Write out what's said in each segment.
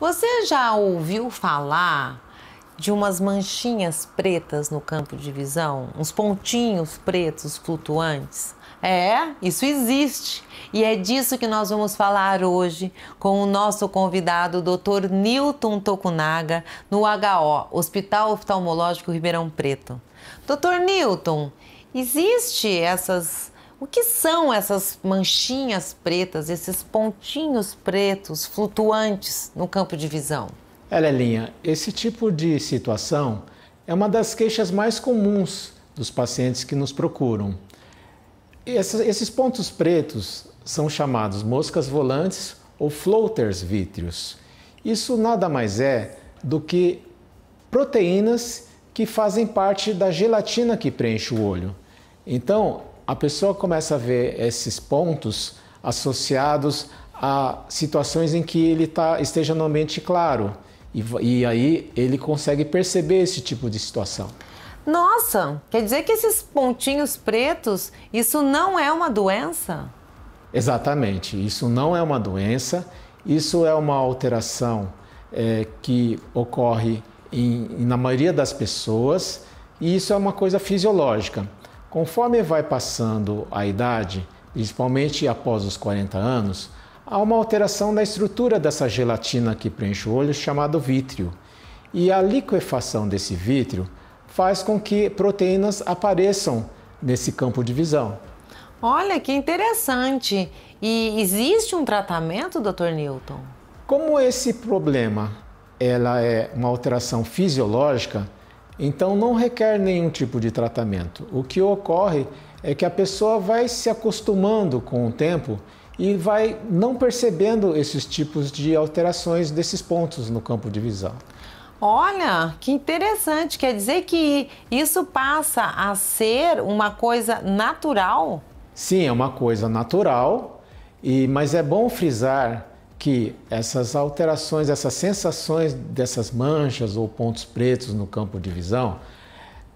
Você já ouviu falar de umas manchinhas pretas no campo de visão? Uns pontinhos pretos flutuantes? É, isso existe. E é disso que nós vamos falar hoje com o nosso convidado, Dr. Newton Tokunaga, no HO, Hospital Oftalmológico Ribeirão Preto. Dr. Newton, existe essas o que são essas manchinhas pretas, esses pontinhos pretos flutuantes no campo de visão? É, esse tipo de situação é uma das queixas mais comuns dos pacientes que nos procuram. esses pontos pretos são chamados moscas volantes ou floaters vítreos. Isso nada mais é do que proteínas que fazem parte da gelatina que preenche o olho. Então, a pessoa começa a ver esses pontos associados a situações em que ele tá, esteja no ambiente claro. E, e aí ele consegue perceber esse tipo de situação. Nossa, quer dizer que esses pontinhos pretos, isso não é uma doença? Exatamente, isso não é uma doença, isso é uma alteração é, que ocorre em, na maioria das pessoas e isso é uma coisa fisiológica. Conforme vai passando a idade, principalmente após os 40 anos, há uma alteração na estrutura dessa gelatina que preenche o olho, chamado vítreo. E a liquefação desse vítreo faz com que proteínas apareçam nesse campo de visão. Olha que interessante! E existe um tratamento, Dr. Newton? Como esse problema ela é uma alteração fisiológica, então não requer nenhum tipo de tratamento. O que ocorre é que a pessoa vai se acostumando com o tempo e vai não percebendo esses tipos de alterações desses pontos no campo de visão. Olha, que interessante. Quer dizer que isso passa a ser uma coisa natural? Sim, é uma coisa natural, e, mas é bom frisar que essas alterações, essas sensações dessas manchas ou pontos pretos no campo de visão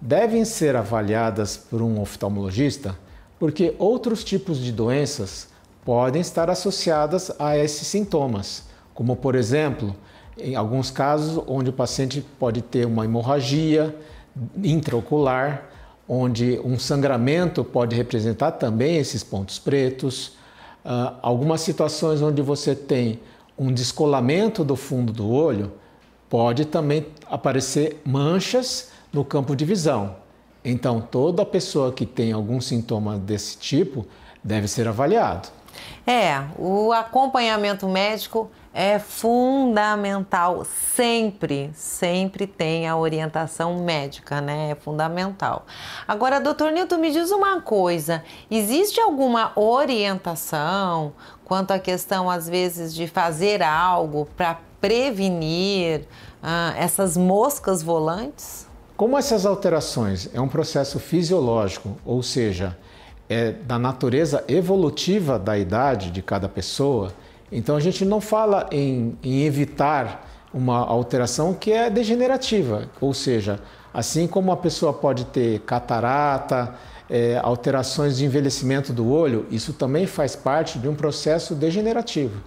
devem ser avaliadas por um oftalmologista, porque outros tipos de doenças podem estar associadas a esses sintomas, como por exemplo, em alguns casos onde o paciente pode ter uma hemorragia intraocular, onde um sangramento pode representar também esses pontos pretos Uh, algumas situações onde você tem um descolamento do fundo do olho, pode também aparecer manchas no campo de visão. Então, toda pessoa que tem algum sintoma desse tipo deve ser avaliado. É, o acompanhamento médico é fundamental. Sempre, sempre tem a orientação médica, né? É fundamental. Agora, doutor Nilton, me diz uma coisa: existe alguma orientação quanto à questão, às vezes, de fazer algo para prevenir ah, essas moscas volantes? Como essas alterações é um processo fisiológico, ou seja, é da natureza evolutiva da idade de cada pessoa. Então a gente não fala em, em evitar uma alteração que é degenerativa, ou seja, assim como a pessoa pode ter catarata, é, alterações de envelhecimento do olho, isso também faz parte de um processo degenerativo.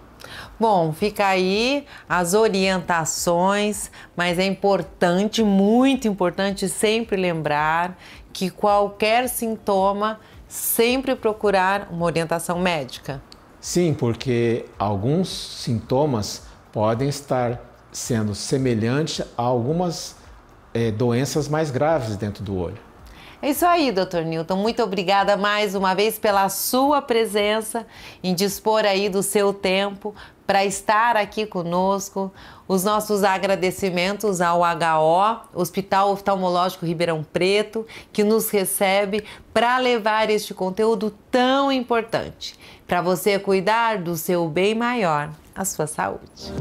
Bom, fica aí as orientações, mas é importante, muito importante sempre lembrar que qualquer sintoma sempre procurar uma orientação médica? Sim, porque alguns sintomas podem estar sendo semelhantes a algumas é, doenças mais graves dentro do olho. É isso aí, doutor Newton. Muito obrigada mais uma vez pela sua presença, em dispor aí do seu tempo para estar aqui conosco. Os nossos agradecimentos ao HO, Hospital Oftalmológico Ribeirão Preto, que nos recebe para levar este conteúdo tão importante para você cuidar do seu bem maior, a sua saúde.